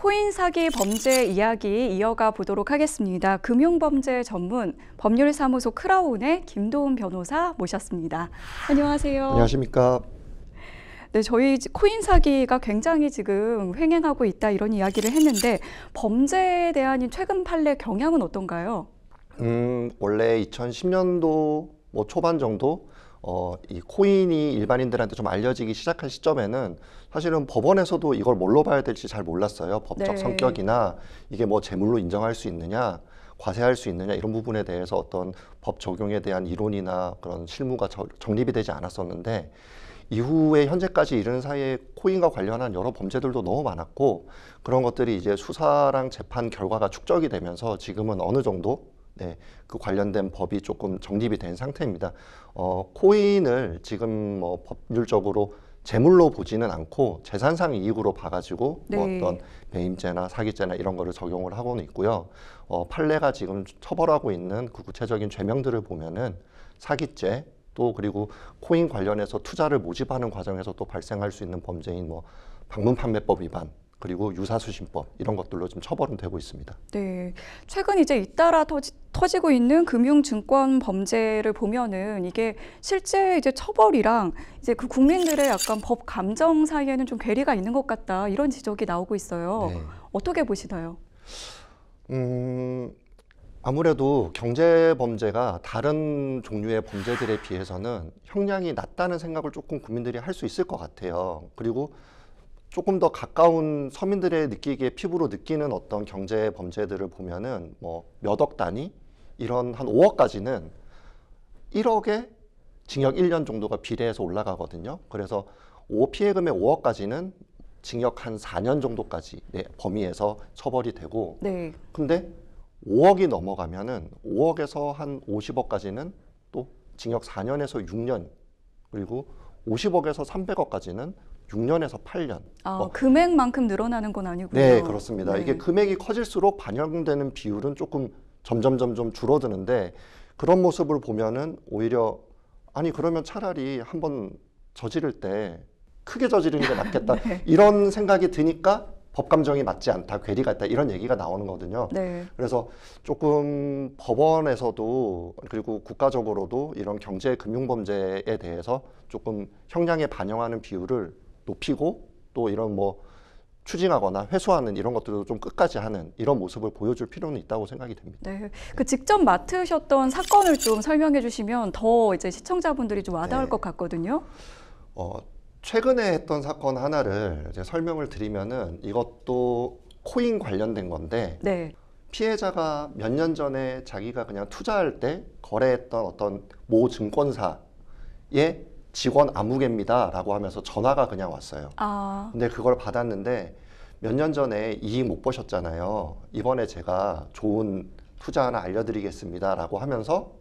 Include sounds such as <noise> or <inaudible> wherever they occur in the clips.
코인 사기 범죄 이야기 이어가 보도록 하겠습니다. 금융범죄 전문 법률사무소 크라운의 김도훈 변호사 모셨습니다. 안녕하세요. 안녕하십니까. 네, 저희 코인 사기가 굉장히 지금 횡행하고 있다 이런 이야기를 했는데 범죄에 대한 최근 판례 경향은 어떤가요? 음, 원래 2010년도 뭐 초반 정도 어, 이 코인이 일반인들한테 좀 알려지기 시작한 시점에는 사실은 법원에서도 이걸 뭘로 봐야 될지 잘 몰랐어요. 법적 네. 성격이나 이게 뭐 재물로 인정할 수 있느냐, 과세할 수 있느냐 이런 부분에 대해서 어떤 법 적용에 대한 이론이나 그런 실무가 저, 정립이 되지 않았었는데 이후에 현재까지 이른 사이에 코인과 관련한 여러 범죄들도 너무 많았고 그런 것들이 이제 수사랑 재판 결과가 축적이 되면서 지금은 어느 정도 네, 그 관련된 법이 조금 정립이 된 상태입니다. 어, 코인을 지금 뭐 법률적으로 재물로 보지는 않고 재산상 이익으로 봐가지고 뭐 네. 뭐 어떤 배임죄나 사기죄나 이런 거를 적용을 하고는 있고요. 어, 판례가 지금 처벌하고 있는 그 구체적인 죄명들을 보면은 사기죄, 또 그리고 코인 관련해서 투자를 모집하는 과정에서 또 발생할 수 있는 범죄인 뭐 방문 판매법 위반 그리고 유사수신법 이런 것들로 좀 처벌은 되고 있습니다. 네, 최근 이제 잇따라 터지, 터지고 있는 금융증권 범죄를 보면은 이게 실제 이제 처벌이랑 이제 그 국민들의 약간 법 감정 사이에는 좀 괴리가 있는 것 같다 이런 지적이 나오고 있어요. 네. 어떻게 보시나요? 음, 아무래도 경제 범죄가 다른 종류의 범죄들에 비해서는 형량이 낮다는 생각을 조금 국민들이 할 수 있을 것 같아요. 그리고 조금 더 가까운 서민들의 느끼기에 피부로 느끼는 어떤 경제 범죄들을 보면은 뭐 몇 억 단위 이런 한 5억까지는 1억에 징역 1년 정도가 비례해서 올라가거든요. 그래서 오피해금액 5억까지는 징역 한 4년 정도까지 범위에서 처벌이 되고 네. 근데 5억이 넘어가면은 5억에서 한 50억까지는 또 징역 4년에서 6년 그리고 50억에서 300억까지는 6년에서 8년. 아, 뭐. 금액만큼 늘어나는 건 아니고요. 네, 그렇습니다. 네. 이게 금액이 커질수록 반영되는 비율은 조금 점점 점점 줄어드는데 그런 모습을 보면은 오히려 아니 그러면 차라리 한번 저지를 때 크게 저지르는 게 낫겠다 <laughs> 네. 이런 생각이 드니까 법 감정이 맞지 않다, 괴리가 있다 이런 얘기가 나오는 거거든요. 네. 그래서 조금 법원에서도 그리고 국가적으로도 이런 경제 금융 범죄에 대해서 조금 형량에 반영하는 비율을 높이고 또 이런 뭐 추진하거나 회수하는 이런 것들도 좀 끝까지 하는 이런 모습을 보여줄 필요는 있다고 생각이 됩니다. 네. 그 직접 맡으셨던 사건을 좀 설명해 주시면 더 이제 시청자분들이 좀 와닿을 네. 것 같거든요. 어, 최근에 했던 사건 하나를 이제 설명을 드리면은 이것도 코인 관련된 건데 네. 피해자가 몇 년 전에 자기가 그냥 투자할 때 거래했던 어떤 모 증권사의 직원 아무개입니다. 라고 하면서 전화가 그냥 왔어요. 아. 근데 그걸 받았는데 몇 년 전에 이익 못 보셨잖아요. 이번에 제가 좋은 투자 하나 알려드리겠습니다. 라고 하면서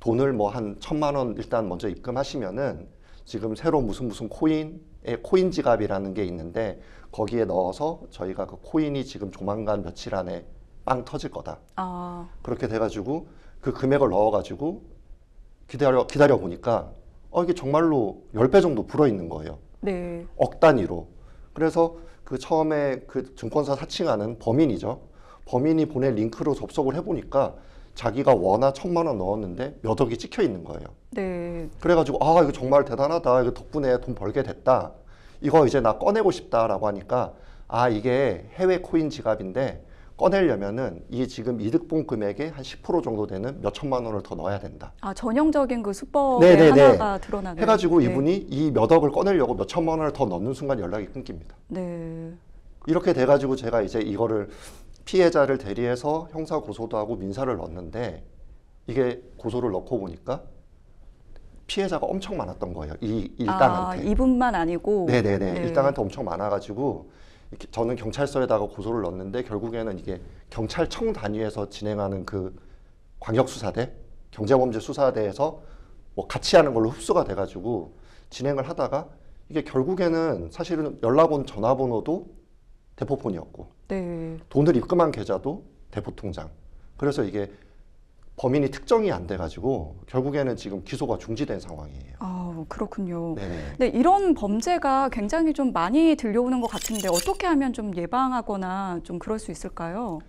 돈을 뭐 한 천만 원 일단 먼저 입금하시면은 지금 새로 무슨 무슨 코인의 코인 지갑이라는 게 있는데 거기에 넣어서 저희가 그 코인이 지금 조만간 며칠 안에 빵 터질 거다. 아. 그렇게 돼가지고 그 금액을 넣어가지고 기다려 기다려 보니까 어, 이게 정말로 열 배 정도 불어 있는 거예요. 네. 억 단위로. 그래서 그 처음에 그 증권사 사칭하는 범인이죠. 범인이 보낸 링크로 접속을 해보니까 자기가 원화 천만 원 넣었는데 몇 억이 찍혀 있는 거예요. 네. 그래가지고 아 이거 정말 대단하다. 이거 덕분에 돈 벌게 됐다. 이거 이제 나 꺼내고 싶다라고 하니까 아 이게 해외 코인 지갑인데 꺼내려면은 이 지금 이득본 금액의 한10% 정도 되는 몇 천만 원을 더 넣어야 된다. 아 전형적인 그 수법의 네네네. 네. 하나가 드러나는. 해가지고 네. 이분이 이 몇 억을 꺼내려고 몇 천만 원을 더 넣는 순간 연락이 끊깁니다. 네. 이렇게 돼가지고 제가 이제 이거를 피해자를 대리해서 형사 고소도 하고 민사를 넣었는데 이게 고소를 넣고 보니까 피해자가 엄청 많았던 거예요. 이 아, 일당한테. 아, 이분만 아니고. 네네네. 네, 네. 일당한테 엄청 많아가지고 저는 경찰서에다가 고소를 넣었는데 결국에는 이게 경찰청 단위에서 진행하는 그 광역수사대, 경제범죄수사대에서 뭐 같이 하는 걸로 흡수가 돼가지고 진행을 하다가 이게 결국에는 사실은 연락 온 전화번호도 대포폰이었고 네. 돈을 입금한 계좌도 대포통장. 그래서 이게 범인이 특정이 안 돼가지고 결국에는 지금 기소가 중지된 상황이에요. 아 그렇군요. 네네. 네 이런 범죄가 굉장히 좀 많이 들려오는 것 같은데 어떻게 하면 좀 예방하거나 좀 그럴 수 있을까요?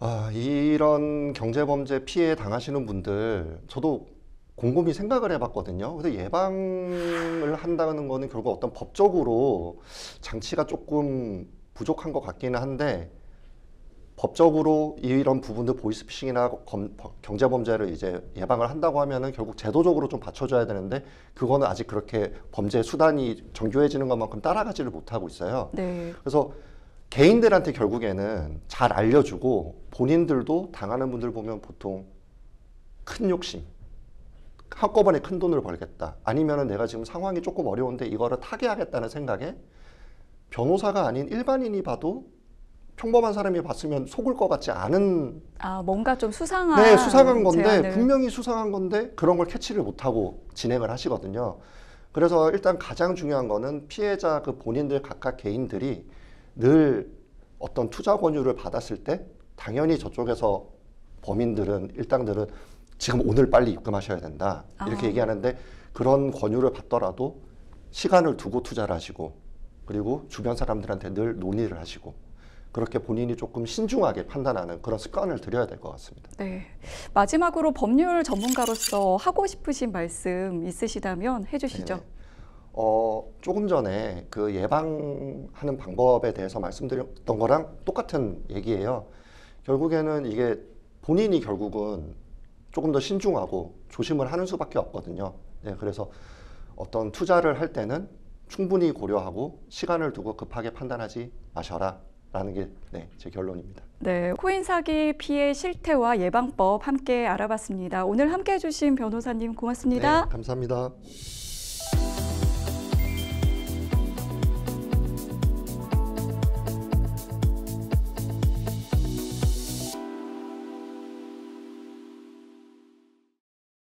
아 이런 경제 범죄 피해 당하시는 분들 저도 곰곰이 생각을 해봤거든요. 근데 예방을 한다는 거는 결국 어떤 법적으로 장치가 조금 부족한 것 같기는 한데 법적으로 이런 부분들 보이스피싱이나 검, 경제범죄를 이제 예방을 한다고 하면은 결국 제도적으로 좀 받쳐줘야 되는데 그거는 아직 그렇게 범죄 수단이 정교해지는 것만큼 따라가지를 못하고 있어요. 네. 그래서 개인들한테 결국에는 잘 알려주고 본인들도 당하는 분들 보면 보통 큰 욕심 한꺼번에 큰 돈을 벌겠다 아니면은 내가 지금 상황이 조금 어려운데 이거를 타개하겠다는 생각에 변호사가 아닌 일반인이 봐도 평범한 사람이 봤으면 속을 것 같지 않은 아 뭔가 좀 수상한 네 수상한 건데 제안을. 분명히 수상한 건데 그런 걸 캐치를 못하고 진행을 하시거든요. 그래서 일단 가장 중요한 거는 피해자 그 본인들 각각 개인들이 늘 어떤 투자 권유를 받았을 때 당연히 저쪽에서 범인들은 일당들은 지금 오늘 빨리 입금하셔야 된다 이렇게 아. 얘기하는데 그런 권유를 받더라도 시간을 두고 투자를 하시고 그리고 주변 사람들한테 늘 논의를 하시고 그렇게 본인이 조금 신중하게 판단하는 그런 습관을 들여야 될 것 같습니다. 네. 마지막으로 법률 전문가로서 하고 싶으신 말씀 있으시다면 해주시죠. 네네. 어, 조금 전에 그 예방하는 방법에 대해서 말씀드렸던 거랑 똑같은 얘기예요. 결국에는 이게 본인이 결국은 조금 더 신중하고 조심을 하는 수밖에 없거든요. 네, 그래서 어떤 투자를 할 때는 충분히 고려하고 시간을 두고 급하게 판단하지 마셔라. 라는 게 네, 결론입니다. 네, 코인 사기 피해 실태와 예방법 함께 알아봤습니다. 오늘 함께 해주신 변호사님 고맙습니다. 네, 감사합니다.